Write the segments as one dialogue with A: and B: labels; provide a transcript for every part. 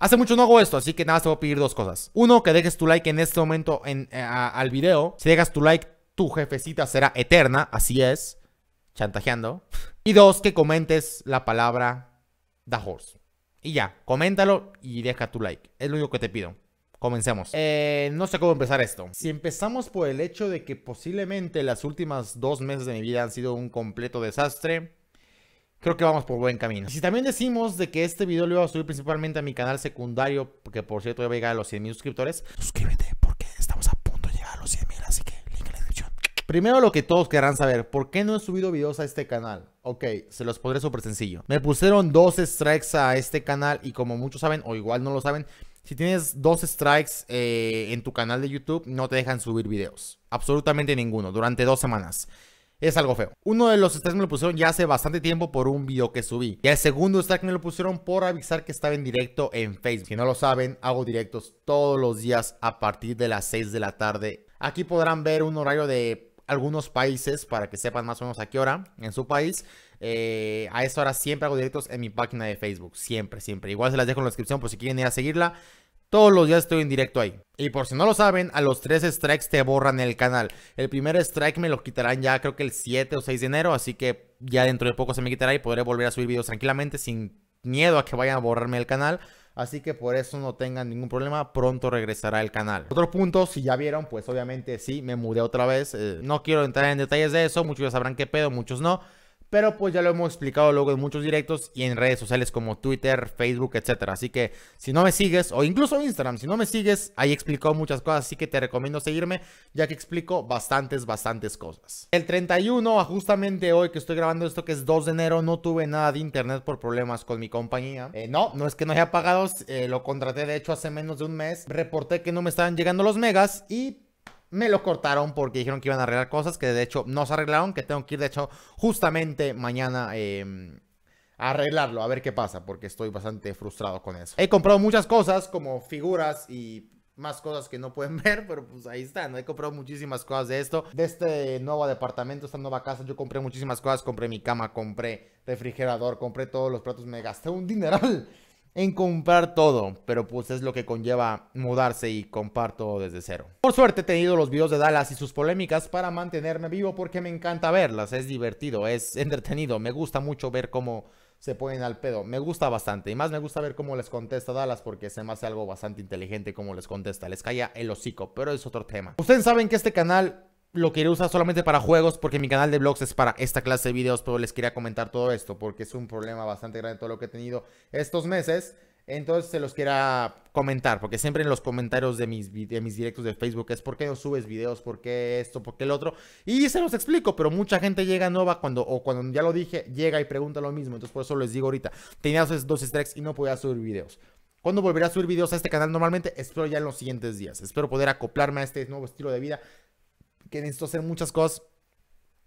A: Hace mucho no hago esto, así que nada te voy a pedir dos cosas. Uno, que dejes tu like en este momento en, eh, al video. Si dejas tu like, tu jefecita será eterna, así es, chantajeando. Y dos, que comentes la palabra The Horse. Y ya, coméntalo y deja tu like. Es lo único que te pido. Comencemos. Eh, no sé cómo empezar esto. Si empezamos por el hecho de que posiblemente las últimas dos meses de mi vida han sido un completo desastre, creo que vamos por buen camino. si también decimos de que este video lo iba a subir principalmente a mi canal secundario, que por cierto ya voy a llegar a los 100 mil suscriptores, suscríbete porque estamos a punto de llegar a los 100 mil, así que link en la descripción. Primero lo que todos querrán saber, ¿por qué no he subido videos a este canal? Ok, se los pondré súper sencillo. Me pusieron dos strikes a este canal y como muchos saben, o igual no lo saben, si tienes dos strikes eh, en tu canal de YouTube, no te dejan subir videos. Absolutamente ninguno, durante dos semanas es algo feo. Uno de los stacks me lo pusieron ya hace bastante tiempo por un video que subí. Y el segundo stack me lo pusieron por avisar que estaba en directo en Facebook. Si no lo saben, hago directos todos los días a partir de las 6 de la tarde. Aquí podrán ver un horario de algunos países para que sepan más o menos a qué hora en su país. Eh, a esta hora siempre hago directos en mi página de Facebook. Siempre, siempre. Igual se las dejo en la descripción por si quieren ir a seguirla. Todos los días estoy en directo ahí. Y por si no lo saben, a los tres strikes te borran el canal. El primer strike me lo quitarán ya creo que el 7 o 6 de enero. Así que ya dentro de poco se me quitará y podré volver a subir videos tranquilamente sin miedo a que vayan a borrarme el canal. Así que por eso no tengan ningún problema, pronto regresará el canal. Otro punto, si ya vieron, pues obviamente sí, me mudé otra vez. Eh, no quiero entrar en detalles de eso, muchos ya sabrán qué pedo, muchos no. Pero pues ya lo hemos explicado luego en muchos directos y en redes sociales como Twitter, Facebook, etc. Así que si no me sigues, o incluso Instagram, si no me sigues, ahí he muchas cosas, así que te recomiendo seguirme, ya que explico bastantes, bastantes cosas. El 31, justamente hoy que estoy grabando esto, que es 2 de enero, no tuve nada de internet por problemas con mi compañía. Eh, no, no es que no haya pagado, eh, lo contraté de hecho hace menos de un mes. Reporté que no me estaban llegando los megas y me lo cortaron porque dijeron que iban a arreglar cosas que de hecho no se arreglaron, que tengo que ir de hecho justamente mañana em, a arreglarlo, a ver qué pasa, porque estoy bastante frustrado con eso. He comprado muchas cosas como figuras y más cosas que no pueden ver, pero pues ahí están. He comprado muchísimas cosas de esto, de este nuevo departamento, esta nueva casa. Yo compré muchísimas cosas, compré mi cama, compré refrigerador, compré todos los platos, me gasté un dineral en comprar todo, pero pues es lo que conlleva mudarse y comprar todo desde cero. Por suerte he tenido los videos de Dallas y sus polémicas para mantenerme vivo porque me encanta verlas, es divertido, es entretenido, me gusta mucho ver cómo se ponen al pedo, me gusta bastante y más me gusta ver cómo les contesta Dallas porque se me hace algo bastante inteligente cómo les contesta, les calla el hocico, pero es otro tema. Ustedes saben que este canal lo quería usar solamente para juegos porque mi canal de blogs es para esta clase de videos, pero les quería comentar todo esto porque es un problema bastante grande todo lo que he tenido estos meses. Entonces se los quería comentar, porque siempre en los comentarios de mis, mis directos de Facebook es por qué no subes videos, por qué esto, por qué el otro. Y se los explico, pero mucha gente llega nueva cuando, o cuando ya lo dije, llega y pregunta lo mismo. Entonces por eso les digo ahorita, tenía dos streaks y no podía subir videos. ¿Cuándo volveré a subir videos a este canal normalmente? Espero ya en los siguientes días. Espero poder acoplarme a este nuevo estilo de vida que necesito hacer muchas cosas.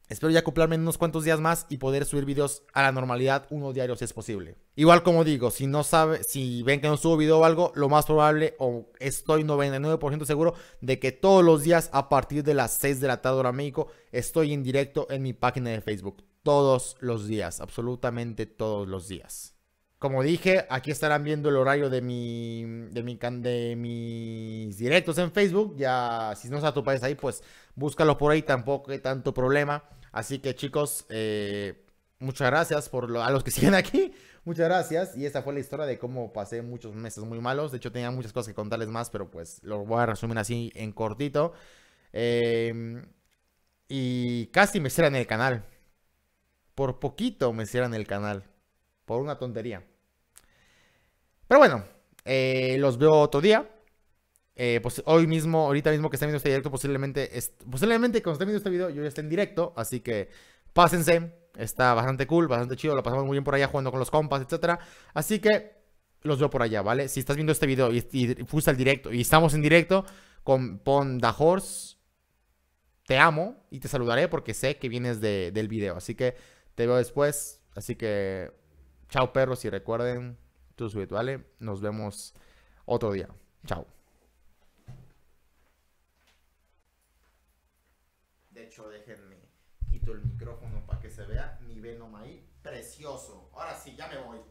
A: Espero ya acoplarme en unos cuantos días más y poder subir videos a la normalidad, uno diario si es posible. Igual como digo, si no sabe, si ven que no subo video o algo, lo más probable o estoy 99% seguro de que todos los días a partir de las 6 de la tarde hora México estoy en directo en mi página de Facebook. Todos los días, absolutamente todos los días. Como dije, aquí estarán viendo el horario de mi, de de mis directos en Facebook. Ya, si no está tu país ahí, pues búscalo por ahí, tampoco hay tanto problema. Así que chicos, eh, muchas gracias por a los que siguen aquí. Muchas gracias. Y esta fue la historia de cómo pasé muchos meses muy malos. De hecho, tenía muchas cosas que contarles más, pero pues lo voy a resumir así en cortito. Eh, y casi me cierran el canal. Por poquito me cierran el canal. Por una tontería. Pero bueno, eh, los veo otro día. Eh, pues hoy mismo, ahorita mismo que estén viendo este directo, posiblemente, posiblemente cuando estén viendo este video yo ya esté en directo, así que pásense. Está bastante cool, bastante chido, lo pasamos muy bien por allá jugando con los compas, etc. Así que los veo por allá, ¿vale? Si estás viendo este video y, fuiste al directo y estamos en directo con Ponda Horse, te amo y te saludaré porque sé que vienes del video. Así que te veo después. Así que chao perros y recuerden proyectos virtuales. Nos vemos otro día. Chao. De hecho, déjenme quito el micrófono para que se vea mi venoma ahí. Precioso. Ahora sí, ya me voy.